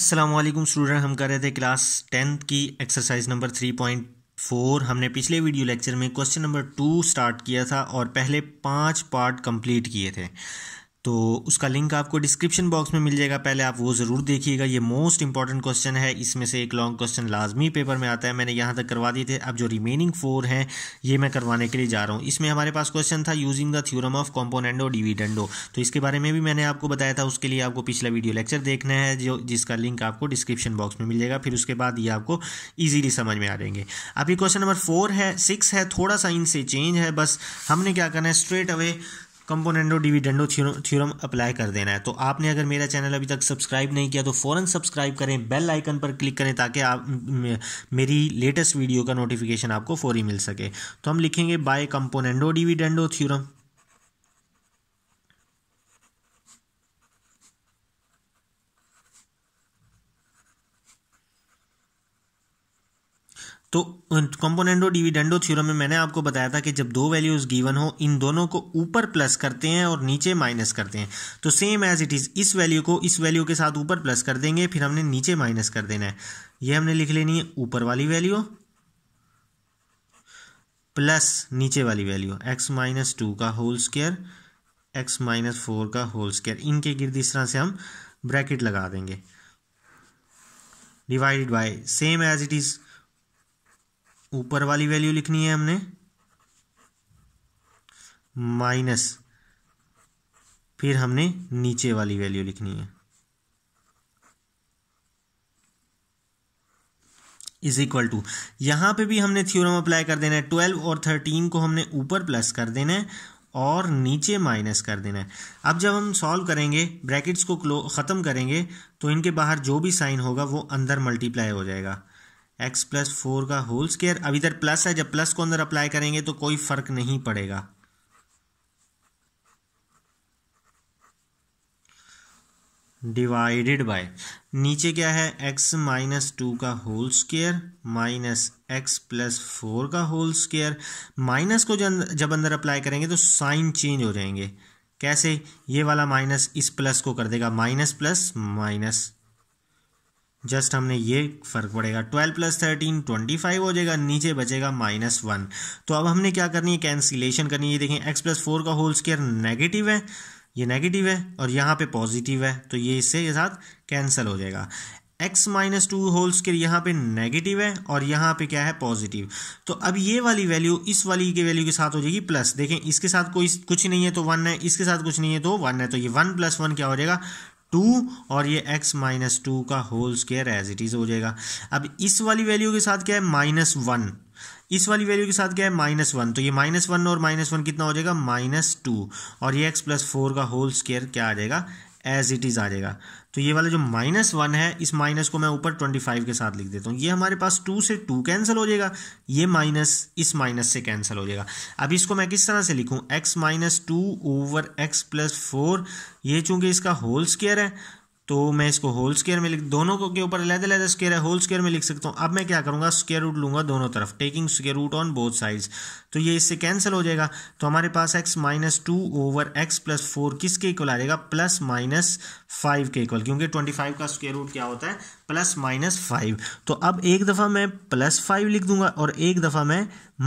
Aslam student हम कर रहे थे क्लास टेंथ की exercise number three point four हमने पिछले वीडियो लेक्चर में क्वेश्चन नंबर टू स्टार्ट किया था और पहले पांच पार्ट कंप्लीट किए थे तो उसका लिंक आपको डिस्क्रिप्शन बॉक्स में मिल जाएगा पहले आप वो ज़रूर देखिएगा ये मोस्ट इंपॉर्टेंट क्वेश्चन है इसमें से एक लॉन्ग क्वेश्चन लाजमी पेपर में आता है मैंने यहाँ तक करवा दिए थे अब जो रिमेनिंग फोर हैं ये मैं करवाने के लिए जा रहा हूँ इसमें हमारे पास क्वेश्चन था using the theorem of componendo dividendo तो इसके बारे में भी मैंने आपको बताया था उसके लिए आपको पिछला वीडियो लेक्चर देखना है जो जिसका लिंक आपको डिस्क्रिप्शन बॉक्स में मिल जाएगा फिर उसके बाद ये आपको ईजिली समझ में आ जाएंगे अभी क्वेश्चन नंबर फोर है सिक्स है थोड़ा सा इनसे चेंज है बस हमने क्या करना है straight away componendo dividendo theorem apply कर देना है तो आपने अगर मेरा चैनल अभी तक सब्सक्राइब नहीं किया तो फ़ौरन सब्सक्राइब करें बेल आइकन पर क्लिक करें ताकि आप मेरी लेटेस्ट वीडियो का नोटिफिकेशन आपको फौरी मिल सके तो हम लिखेंगे बाय कंपोनेंडो डिविडेंडो थ्योरम तो कंपोनेंडो डिविडेंडो थ्योरम में मैंने आपको बताया था कि जब दो वैल्यूज गिवन हो इन दोनों को ऊपर प्लस करते हैं और नीचे माइनस करते हैं तो सेम एज इट इज़ इस वैल्यू को इस वैल्यू के साथ ऊपर प्लस कर देंगे फिर हमने नीचे माइनस कर देना है ये हमने लिख लेनी है ऊपर वाली वैल्यू प्लस नीचे वाली वैल्यू एक्स माइनस टू का whole square x minus four का होल स्केयर इनके गिर्द इस तरह से हम ब्रैकेट लगा देंगे divided by same as it is ऊपर वाली वैल्यू लिखनी है हमने माइनस फिर हमने नीचे वाली वैल्यू लिखनी है इज इक्वल टू यहां पे भी हमने थ्योरम अप्लाई कर देना है ट्वेल्व और थर्टीन को हमने ऊपर प्लस कर देना है और नीचे माइनस कर देना है अब जब हम सॉल्व करेंगे ब्रैकेट्स को ख़त्म करेंगे तो इनके बाहर जो भी साइन होगा वो अंदर मल्टीप्लाई हो जाएगा एक्स प्लस फोर का होल स्केयर अब इधर प्लस है जब प्लस को अंदर अप्लाई करेंगे तो कोई फ़र्क नहीं पड़ेगा डिवाइडेड बाय नीचे क्या है x माइनस टू का whole square minus x plus four का होल स्केयर माइनस को जब अंदर अप्लाई करेंगे तो साइन चेंज हो जाएंगे कैसे ये वाला माइनस इस प्लस को कर देगा माइनस प्लस माइनस जस्ट हमने ये फर्क पड़ेगा twelve plus thirteen twenty five हो जाएगा नीचे बचेगा माइनस वन तो अब हमने क्या करनी है कैंसिलेशन करनी है देखें एक्स प्लस फोर का होल स्केयर नेगेटिव है ये नेगेटिव है और यहाँ पे पॉजिटिव है तो ये इससे के साथ कैंसिल हो जाएगा x minus two whole square यहाँ पे नेगेटिव है और यहाँ पे क्या है पॉजिटिव तो अब ये वाली वैल्यू इस वाली के वैल्यू के साथ हो जाएगी प्लस देखें इसके साथ कोई कुछ नहीं है तो वन है इसके साथ कुछ नहीं है तो वन है तो ये वन प्लस वन क्या हो जाएगा टू और ये एक्स माइनस टू का whole square as it is हो जाएगा अब इस वाली वैल्यू के साथ क्या है माइनस वन इस वाली वैल्यू के साथ क्या है माइनस वन तो ये माइनस वन और माइनस वन कितना हो जाएगा माइनस टू और ये एक्स प्लस फोर का होल स्केयर क्या आ जाएगा एज इट इज़ आ जाएगा तो ये वाला जो माइनस वन है इस माइनस को मैं ऊपर ट्वेंटी फाइव के साथ लिख देता हूँ ये हमारे पास टू से टू कैंसिल हो जाएगा ये माइनस इस माइनस से कैंसिल हो जाएगा अब इसको मैं किस तरह से लिखूँ x minus two over x plus four ये चूँकि इसका होल स्केयर है तो मैं इसको होल स्केयर में लिख दोनों को के ऊपर लहदा लहदा स्केयर है होल स्केयर में लिख सकता हूँ अब मैं क्या करूँगा स्केयर रूट लूँगा दोनों तरफ taking square root on both sides तो ये इससे कैंसिल हो जाएगा तो हमारे पास x minus two over x plus four किसके इक्वल आ जाएगा प्लस माइनस फाइव के इक्वल क्योंकि ट्वेंटी फाइव का स्केयर रूट क्या होता है प्लस माइनस फाइव तो अब एक दफ़ा मैं प्लस फाइव लिख दूंगा और एक दफ़ा मैं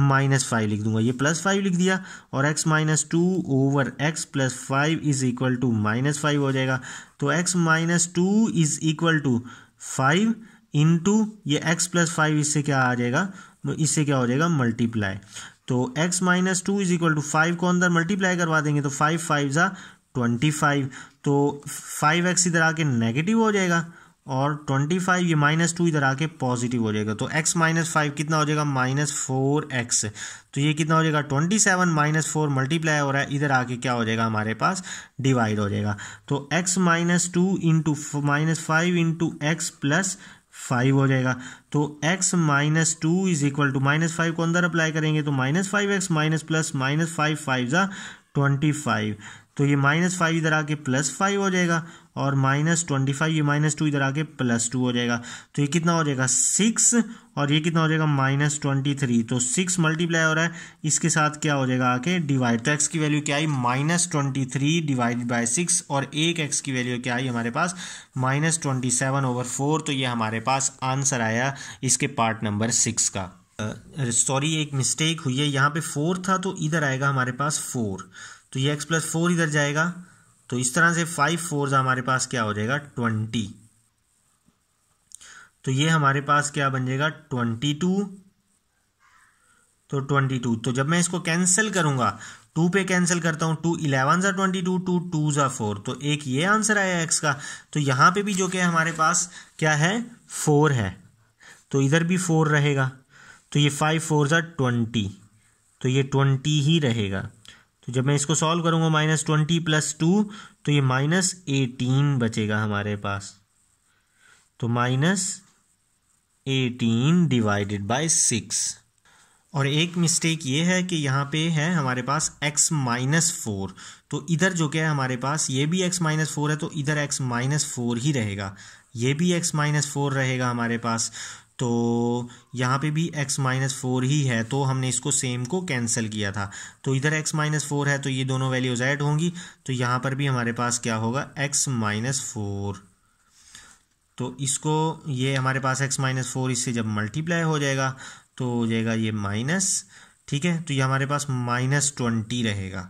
माइनस फाइव लिख दूंगा ये प्लस फाइव लिख दिया और x minus two over x plus five is equal to minus five हो जाएगा तो x minus two is equal to five into ये एक्स प्लस फाइव इससे क्या आ जाएगा तो इससे क्या हो जाएगा मल्टीप्लाई तो x minus two is equal to five को अंदर मल्टीप्लाई करवा देंगे तो फाइव फाइव ज़ा ट्वेंटी फाइव तो फाइव एक्स इधर आके नेगेटिव हो जाएगा और ट्वेंटी फाइव ये माइनस टू इधर आके पॉजिटिव हो जाएगा तो एक्स माइनस फाइव कितना हो जाएगा माइनस फोर एक्स तो ये कितना हो जाएगा twenty seven minus four multiply हो रहा है इधर आके क्या हो जाएगा हमारे पास डिवाइड हो जाएगा तो x minus two into minus five into x plus five हो जाएगा तो x minus two is equal to minus five को अंदर अप्लाई करेंगे तो minus five x minus plus minus five five ज़ा ट्वेंटी फाइव तो ये माइनस फाइव इधर आके प्लस फाइव हो जाएगा और माइनस ट्वेंटी फाइव ये माइनस टू इधर आके प्लस टू हो जाएगा तो ये कितना हो जाएगा सिक्स और ये कितना हो जाएगा माइनस ट्वेंटी थ्री तो सिक्स मल्टीप्लाई हो रहा है इसके साथ क्या हो जाएगा आके डिवाइड तो एक्स की वैल्यू क्या आई minus twenty three divide by six और एक एक्स की वैल्यू क्या आई हमारे पास minus twenty seven over four तो ये हमारे पास आंसर आया इसके पार्ट नंबर सिक्स का सॉरी uh, एक मिस्टेक हुई है यहाँ पे फोर था तो इधर आएगा हमारे पास फोर तो ये एक्स प्लस फोर इधर जाएगा तो इस तरह से फाइव फोर्स हमारे पास क्या हो जाएगा ट्वेंटी तो ये हमारे पास क्या बन जाएगा ट्वेंटी टू तो ट्वेंटी टू तो जब मैं इसको कैंसिल करूंगा टू पे कैंसिल करता हूं टू इलेवन ज़ा ट्वेंटी टू टू टू ज़ा फोर तो एक ये आंसर आया एक्स का तो यहां पे भी जो कि हमारे पास क्या है फोर है तो इधर भी फोर रहेगा तो ये फाइव फोर ज़ा ट्वेंटी तो ये ट्वेंटी ही रहेगा तो जब मैं इसको सॉल्व करूंगा माइनस ट्वेंटी प्लस टू तो ये माइनस एटीन बचेगा हमारे पास तो minus eighteen divided by six और एक मिस्टेक ये है कि यहाँ पे है हमारे पास x माइनस फोर तो इधर जो क्या है हमारे पास ये भी x माइनस फोर है तो इधर x माइनस फोर ही रहेगा ये भी x माइनस फोर रहेगा हमारे पास तो यहाँ पे भी x माइनस फोर ही है तो हमने इसको सेम को कैंसिल किया था तो इधर x माइनस फोर है तो ये दोनों वैल्यूज ऐड होंगी तो यहाँ पर भी हमारे पास क्या होगा x माइनस फोर तो इसको ये हमारे पास x माइनस फोर इससे जब मल्टीप्लाई हो जाएगा तो हो जाएगा ये माइनस ठीक है तो ये हमारे पास माइनस ट्वेंटी रहेगा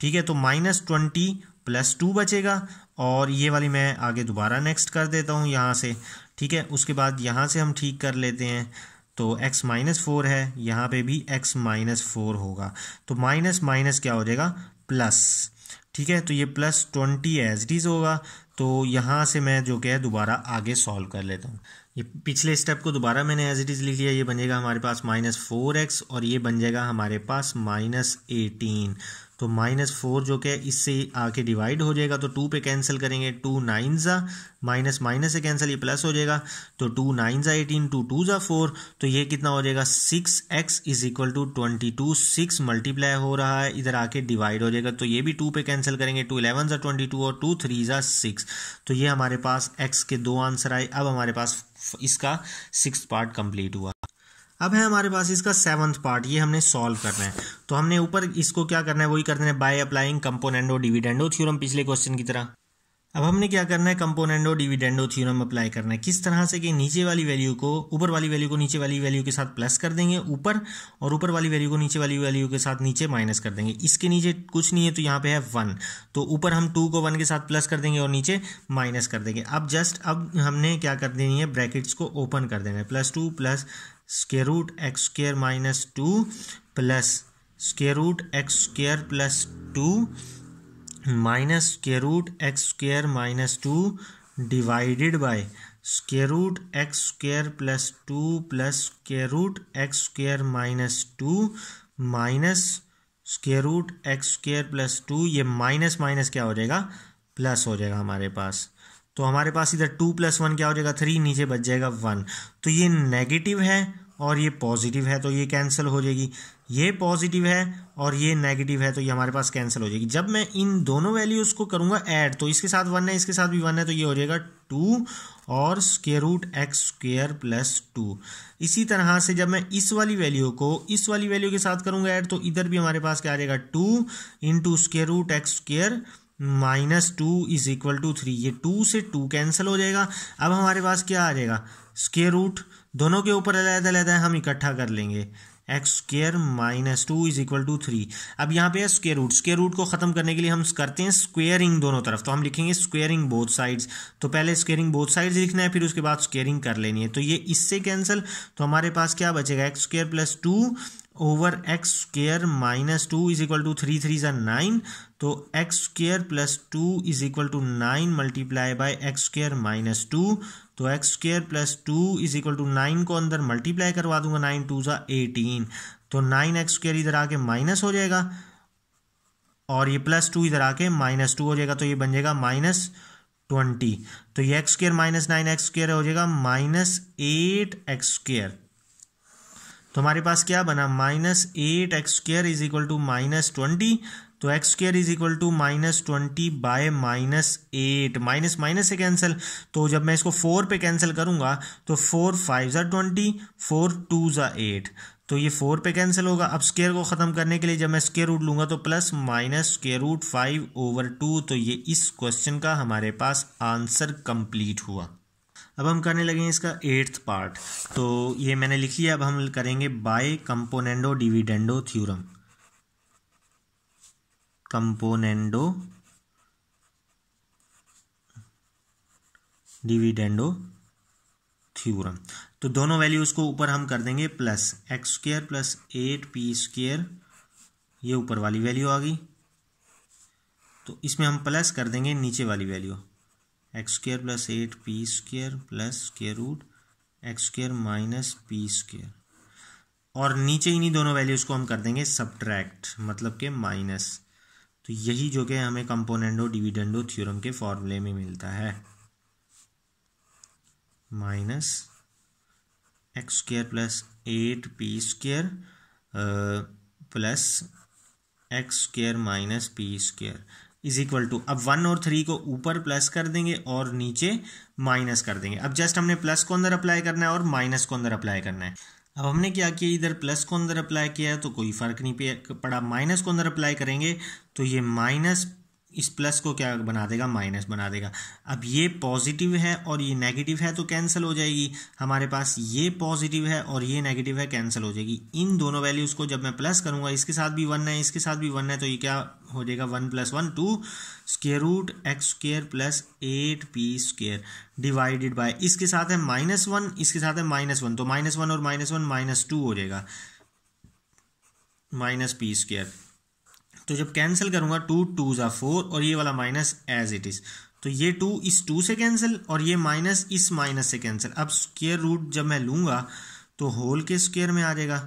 ठीक है तो माइनस ट्वेंटी प्लस टू बचेगा और ये वाली मैं आगे दोबारा नेक्स्ट कर देता हूँ यहाँ से ठीक है उसके बाद यहाँ से हम ठीक कर लेते हैं तो x माइनस फोर है यहाँ पे भी x माइनस फोर होगा तो माइनस माइनस क्या हो जाएगा प्लस ठीक है तो ये प्लस ट्वेंटी एज डीज होगा तो यहाँ से मैं जो क्या है दोबारा आगे सॉल्व कर लेता हूँ ये पिछले स्टेप को दोबारा मैंने एज इट इज़ लिख लिया ये बनेगा हमारे पास माइनस फोर एक्स और ये बन जाएगा हमारे पास माइनस एटीन तो माइनस फोर जो कि इससे आके डिवाइड हो जाएगा तो टू पे कैंसिल करेंगे टू नाइन ज़ा माइनस माइनस से कैंसिल ये प्लस हो जाएगा तो टू नाइन ज़ा एटीन टू टू ज़ा फोर तो ये कितना हो जाएगा six x is equal to twenty two six multiply हो रहा है इधर आके डिवाइड हो जाएगा तो ये भी टू पे कैंसिल करेंगे टू इलेवन ज़ा ट्वेंटी टू और टू थ्री ज़ा सिक्स तो ये हमारे पास एक्स के दो आंसर आए अब हमारे पास इसका सिक्स पार्ट कंप्लीट हुआ अब है हमारे पास इसका सेवन्थ पार्ट ये हमने सॉल्व करना है तो हमने ऊपर इसको क्या करना है वही करना है by applying componendo dividendo theorem पिछले क्वेश्चन की तरह अब हमने क्या करना है कंपोनेंडो डिविडेंडो थ्योरम अप्लाई करना है किस तरह से कि नीचे वाली वैल्यू को ऊपर वाली वैल्यू को नीचे वाली वैल्यू के साथ प्लस कर देंगे ऊपर और ऊपर वाली वैल्यू को नीचे वाली वैल्यू के साथ नीचे माइनस कर देंगे इसके नीचे कुछ नहीं है तो यहाँ पे है वन तो ऊपर हम टू को वन के साथ प्लस कर देंगे और नीचे माइनस कर देंगे अब जस्ट अब हमने क्या कर देनी है ब्रैकेट्स को ओपन कर देना है plus two plus square root x square minus two plus square root x square plus two minus square root x square minus two divided by square root x square plus two plus square root x square minus two minus square root x square plus two ये minus minus क्या हो जाएगा plus हो जाएगा हमारे पास तो हमारे पास इधर टू प्लस वन क्या हो जाएगा थ्री नीचे बच जाएगा वन तो ये नेगेटिव है और ये पॉजिटिव है तो ये कैंसिल हो जाएगी ये पॉजिटिव है और ये नेगेटिव है तो ये हमारे पास कैंसिल हो जाएगी जब मैं इन दोनों वैल्यूज़ को करूंगा ऐड तो इसके साथ वन है इसके साथ भी वन है तो ये हो जाएगा टू और square root x square plus two इसी तरह से जब मैं इस वाली वैल्यू को इस वाली वैल्यू के साथ करूंगा ऐड तो इधर भी हमारे पास क्या आ जाएगा two into square root x square minus two is equal to three ये टू से टू कैंसिल हो जाएगा अब हमारे पास क्या आ जाएगा स्केयर रूट दोनों के ऊपर अलहदा अलहदा हम इकट्ठा कर लेंगे x square minus two is equal to three अब यहाँ पे है स्केयर रूट स्केयर रूट को ख़त्म करने के लिए हम करते हैं स्क्वेयरिंग दोनों तरफ तो हम लिखेंगे स्क्वेयरिंग बोथ साइड्स तो पहले स्केयरिंग बोथ साइड्स लिखना है फिर उसके बाद स्केयरिंग कर लेनी है तो ये इससे कैंसिल तो हमारे पास क्या बचेगा x square plus two over x square minus two is equal to three three जन नाइन तो x square plus two is equal to nine multiply by x square minus two तो x square plus two is equal to nine को अंदर multiply करवा दूंगा nine two ज़ा eighteen तो nine x square इधर आके माइनस हो जाएगा और ये प्लस टू इधर आके माइनस टू हो जाएगा तो ये बन जाएगा माइनस ट्वेंटी तो ये x square minus nine x square हो जाएगा माइनस एट एक्स स्क्र तो हमारे पास क्या बना minus eight x square is equal to minus twenty तो x square is equal to minus twenty by minus eight minus minus से cancel तो जब मैं इसको फोर पे कैंसिल करूंगा तो फोर फाइव ज़ा ट्वेंटी फोर टू ज़ा एट तो ये फोर पे कैंसिल होगा अब स्केयर को ख़त्म करने के लिए जब मैं स्केयर रूट लूंगा तो plus minus square root five over two तो ये इस क्वेश्चन का हमारे पास आंसर कंप्लीट हुआ अब हम करने लगे हैं इसका एट्थ पार्ट तो ये मैंने लिख लिया अब हम करेंगे by componendo dividendo theorem componendo dividendo theorem तो दोनों वैल्यूज को ऊपर हम कर देंगे plus x square plus eight p square ये ऊपर वाली वैल्यू आ गई तो इसमें हम प्लस कर देंगे नीचे वाली value x square plus eight p square plus square root x square minus p square और नीचे इन्हीं दोनों वैल्यूज़ को हम कर देंगे सब्ट्रैक्ट मतलब के माइनस तो यही जो कि हमें कंपोनेंडो डिविडेंडो थ्योरम के फॉर्मूले में मिलता है minus x square plus eight p square plus x square minus p square is equal to अब वन और थ्री को ऊपर प्लस कर देंगे और नीचे माइनस कर देंगे अब जस्ट हमने प्लस को अंदर अप्लाई करना है और माइनस को अंदर अप्लाई करना है अब हमने क्या किया इधर प्लस को अंदर अप्लाई किया तो कोई फर्क नहीं पड़ा माइनस को अंदर अप्लाई करेंगे तो ये माइनस इस प्लस को क्या बना देगा माइनस बना देगा अब ये पॉजिटिव है और ये नेगेटिव है तो कैंसिल हो जाएगी हमारे पास ये पॉजिटिव है और ये नेगेटिव है कैंसिल हो जाएगी इन दोनों वैल्यूज़ को जब मैं प्लस करूँगा इसके साथ भी वन है इसके साथ भी वन है तो ये क्या हो जाएगा one plus one two square root x square plus eight p square divided by इसके साथ है माइनस वन इसके साथ है माइनस वन तो माइनस वन और माइनस वन माइनस टू हो जाएगा माइनस पी स्केयर तो जब कैंसिल करूँगा टू टू ज़ा फोर और ये वाला माइनस एज इट इज़ तो ये टू इस टू से कैंसिल और ये माइनस इस माइनस से कैंसिल अब स्केयर रूट जब मैं लूंगा तो होल के स्केयर में आ जाएगा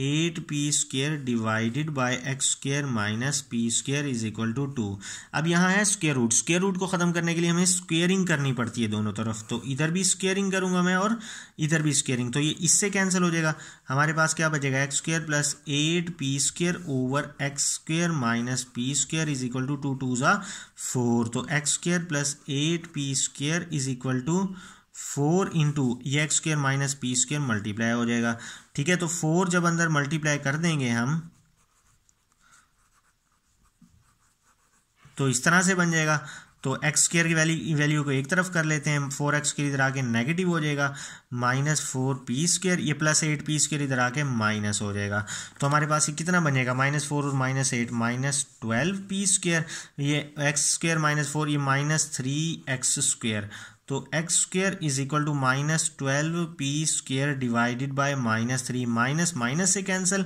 eight p square divided by x square minus p square is equal to two अब यहाँ है स्क्र रूट स्क्र रूट को ख़त्म करने के लिए हमें स्क्यरिंग करनी पड़ती है दोनों तरफ तो इधर भी स्क्यरिंग करूँगा मैं और इधर भी स्क्यरिंग तो ये इससे कैंसिल हो जाएगा हमारे पास क्या बचेगा x square plus eight p square over x square minus p square is equal to two two ज़ा फोर तो x square plus eight p square is equal to four into ये x square minus p square multiply हो जाएगा ठीक है तो four जब अंदर मल्टीप्लाई कर देंगे हम तो इस तरह से बन जाएगा तो एक्स स्क्र की वैल्यू वैल्यू को एक तरफ कर लेते हैं फोर एक्स स्क्र इधर आके नेगेटिव हो जाएगा माइनस फोर पी स्क्र ये प्लस एट पी स्क्र इधर आके माइनस हो जाएगा तो हमारे पास ये कितना बनेगा माइनस फोर और minus eight minus twelve p square ये एक्स स्क्र माइनस फोर ये माइनस थ्री एक्स स्क्र तो x square is equal to minus twelve p square divided by minus three minus minus से cancel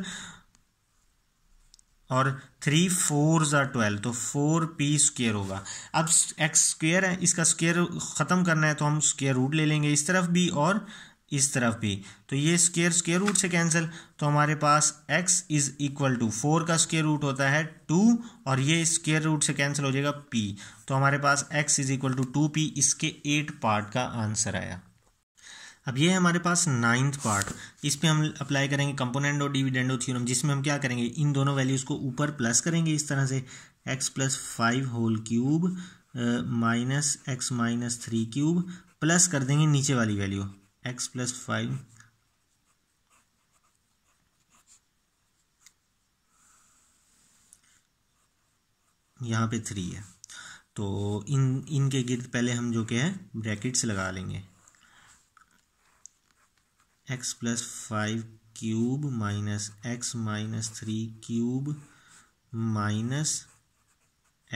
और three four ज़ा twelve तो four p square होगा अब x square है इसका स्क्र ख़त्म करना है तो हम स्क्र रूट ले लेंगे इस तरफ भी और इस तरफ भी तो ये स्केयर स्केयर रूट से कैंसिल तो हमारे पास x is equal to four का स्केयर रूट होता है टू और ये स्केयर रूट से कैंसिल हो जाएगा p तो हमारे पास x is equal to two p इसके एट पार्ट का आंसर आया अब ये है हमारे पास नाइन्थ पार्ट इस पर हम अप्लाई करेंगे कंपोनेंट और डिविडेंडो थ्योरम जिसमें हम क्या करेंगे इन दोनों वैल्यूज़ को ऊपर प्लस करेंगे इस तरह से x plus five whole cube minus x minus three cube plus कर देंगे नीचे वाली वैल्यू एक्स प्लस फाइव यहाँ पे थ्री है तो इन इनके गिर्द पहले हम जो क्या हैं ब्रैकेट्स लगा लेंगे x plus five cube minus x minus three cube minus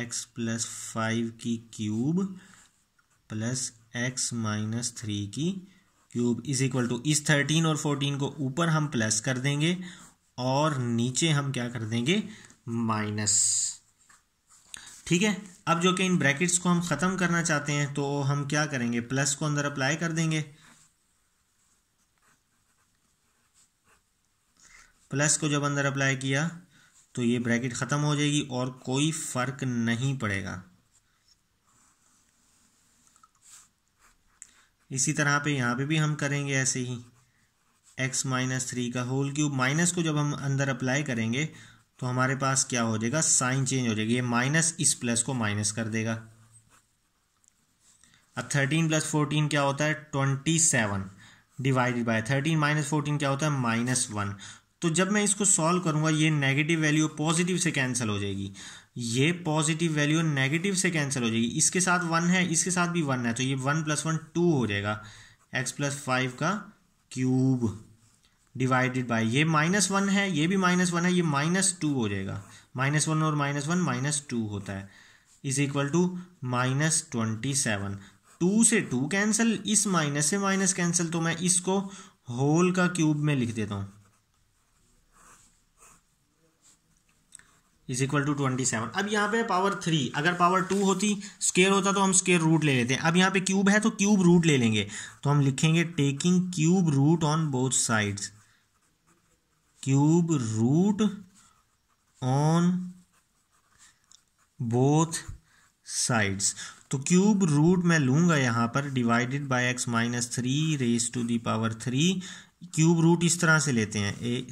x plus five की cube plus x minus three की क्यूब इज इक्वल टू इस थर्टीन और फोर्टीन को ऊपर हम प्लस कर देंगे और नीचे हम क्या कर देंगे माइनस ठीक है अब जो कि इन ब्रैकेट्स को हम ख़त्म करना चाहते हैं तो हम क्या करेंगे प्लस को अंदर अप्लाई कर देंगे प्लस को जब अंदर अप्लाई किया तो ये ब्रैकेट ख़त्म हो जाएगी और कोई फ़र्क नहीं पड़ेगा इसी तरह पे यहाँ पे भी हम करेंगे ऐसे ही x माइनस थ्री का होल क्यूब माइनस को जब हम अंदर अप्लाई करेंगे तो हमारे पास क्या हो जाएगा साइन चेंज हो जाएगी ये माइनस इस प्लस को माइनस कर देगा अब थर्टीन प्लस फोर्टीन क्या होता है twenty seven divided by thirteen minus fourteen क्या होता है माइनस वन तो जब मैं इसको सॉल्व करूंगा ये नेगेटिव वैल्यू पॉजिटिव से कैंसिल हो जाएगी ये पॉजिटिव वैल्यू नेगेटिव से कैंसिल हो जाएगी इसके साथ वन है इसके साथ भी वन है तो ये वन प्लस वन टू हो जाएगा एक्स प्लस फाइव का क्यूब डिवाइडेड बाय ये माइनस वन है ये भी माइनस वन है ये माइनस टू हो जाएगा माइनस वन और माइनस वन माइनस टू होता है is equal to minus twenty seven two से टू कैंसिल इस माइनस से माइनस कैंसिल तो मैं इसको होल का क्यूब में लिख देता हूँ is equal to twenty seven अब यहाँ पे पावर थ्री अगर पावर टू होती स्केयर होता तो हम स्केयर रूट ले लेते हैं अब यहाँ पे क्यूब है तो क्यूब रूट ले लेंगे तो हम लिखेंगे taking cube root on both sides cube root on both sides तो क्यूब रूट मैं लूंगा यहाँ पर divided by x minus three raise to the power three cube root इस तरह से लेते हैं ए,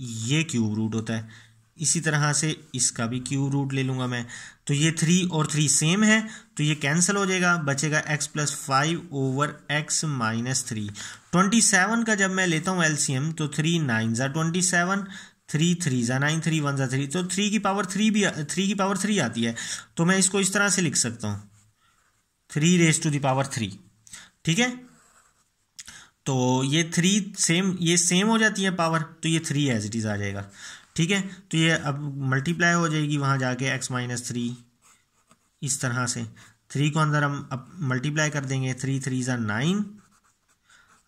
ये क्यूब रूट होता है इसी तरह से इसका भी क्यूब रूट ले लूँगा मैं तो ये थ्री और थ्री सेम है तो ये कैंसिल हो जाएगा बचेगा x plus five over x minus three twenty seven का जब मैं लेता हूँ एलसीएम तो थ्री नाइन ज़ा ट्वेंटी सेवन थ्री थ्री ज़ा नाइन थ्री वन ज़ा थ्री तो थ्री की पावर थ्री भी थ्री की पावर थ्री आती है तो मैं इसको इस तरह से लिख सकता हूँ three raise to the power three ठीक है तो ये थ्री सेम ये सेम हो जाती है पावर तो ये थ्री एज इट इज़ आ जाएगा ठीक है तो ये अब मल्टीप्लाई हो जाएगी वहाँ जाके एक्स माइनस थ्री इस तरह से थ्री को अंदर हम अब मल्टीप्लाई कर देंगे थ्री थ्री ज़ा नाइन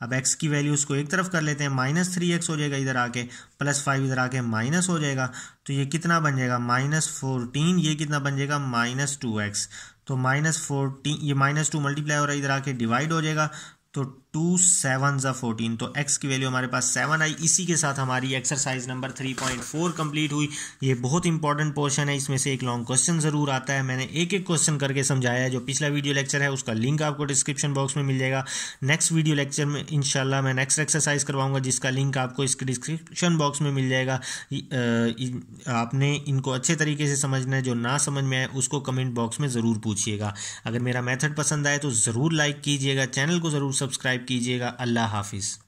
अब एक्स की वैल्यू उसको एक तरफ कर लेते हैं माइनस थ्री एक्स हो जाएगा इधर आके प्लस फाइव इधर आके माइनस हो जाएगा तो ये कितना बन जाएगा माइनस फोरटीन ये कितना बन जाएगा माइनस टू एक्स तो माइनस फोरटीन ये माइनस टू मल्टीप्लाई हो रहा है इधर आके डिवाइड हो जाएगा तो टू सेवन ज़ा फोर्टीन तो एक्स की वैल्यू हमारे पास सेवन आई इसी के साथ हमारी exercise number three point four complete हुई ये बहुत इंपॉर्टेंट पोर्शन है इसमें से एक लॉन्ग क्वेश्चन ज़रूर आता है मैंने एक एक क्वेश्चन करके समझाया है जो पिछला वीडियो लेक्चर है उसका लिंक आपको डिस्क्रिप्शन बॉक्स में मिल जाएगा नेक्स्ट वीडियो लेक्चर में इनशाला मैं नेक्स्ट एक्सरसाइज करवाऊंगा जिसका लिंक आपको इसके डिस्क्रिप्शन बॉक्स में मिल जाएगा आपने इनको अच्छे तरीके से समझना है जो ना समझ में आए उसको कमेंट बॉक्स में ज़रूर पूछिएगा अगर मेरा मेथड पसंद आए तो ज़रूर लाइक कीजिएगा चैनल को ज़रूर सब्सक्राइब सब्सक्राइब कीजिएगा अल्लाह हाफिज़